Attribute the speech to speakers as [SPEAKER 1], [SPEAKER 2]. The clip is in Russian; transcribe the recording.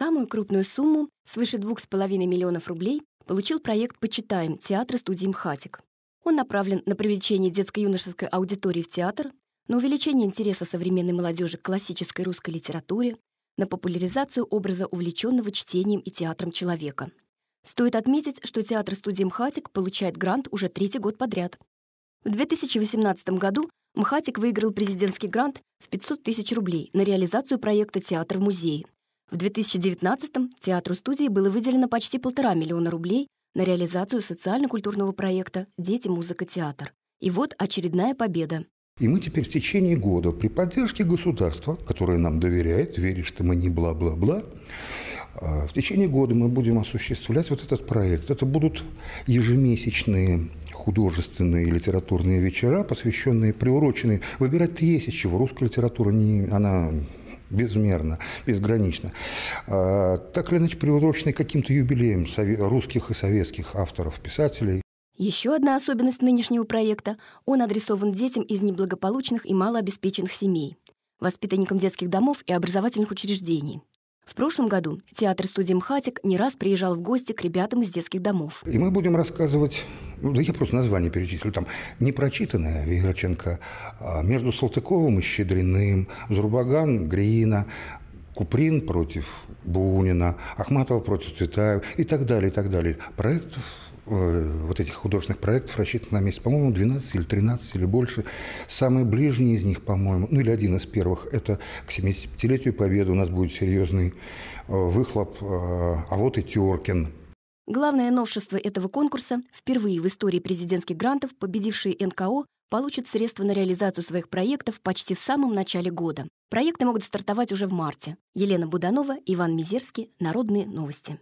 [SPEAKER 1] Самую крупную сумму, свыше 2,5 миллионов рублей, получил проект «Почитаем» театра студии «МХАТИК». Он направлен на привлечение детско-юношеской аудитории в театр, на увеличение интереса современной молодежи к классической русской литературе, на популяризацию образа увлеченного чтением и театром человека. Стоит отметить, что театр студии «МХАТИК» получает грант уже третий год подряд. В 2018 году МХАТИК выиграл президентский грант в 500 тысяч рублей на реализацию проекта «Театр в музее», в 2019-м театру студии было выделено почти полтора миллиона рублей на реализацию социально-культурного проекта «Дети, музыка, театр». И вот очередная победа.
[SPEAKER 2] И мы теперь в течение года при поддержке государства, которое нам доверяет, верит, что мы не бла-бла-бла, а, в течение года мы будем осуществлять вот этот проект. Это будут ежемесячные художественные и литературные вечера, посвященные, приуроченные. Выбирать-то есть из чего. Русская литература, не, она безмерно, безгранично. А, так или иначе, приуроченный каким-то юбилеем русских и советских авторов, писателей.
[SPEAKER 1] Еще одна особенность нынешнего проекта – он адресован детям из неблагополучных и малообеспеченных семей, воспитанникам детских домов и образовательных учреждений. В прошлом году театр студия «МХАТИК» не раз приезжал в гости к ребятам из детских домов.
[SPEAKER 2] И мы будем рассказывать ну, да я просто название перечислю, там непрочитанная Виграченко, а, между Салтыковым и Щедриным, Зурбаган, Гриина, Куприн против Бунина, Ахматова против Цветаева и так далее, и так далее. Проектов, э, вот этих художественных проектов рассчитано на месяц, по-моему, 12 или 13 или больше. Самый ближний из них, по-моему, ну или один из первых, это к 75-летию Победы у нас будет серьезный э, выхлоп, э, а вот и Теркин –
[SPEAKER 1] Главное новшество этого конкурса – впервые в истории президентских грантов победившие НКО получат средства на реализацию своих проектов почти в самом начале года. Проекты могут стартовать уже в марте. Елена Буданова, Иван Мизерский, Народные новости.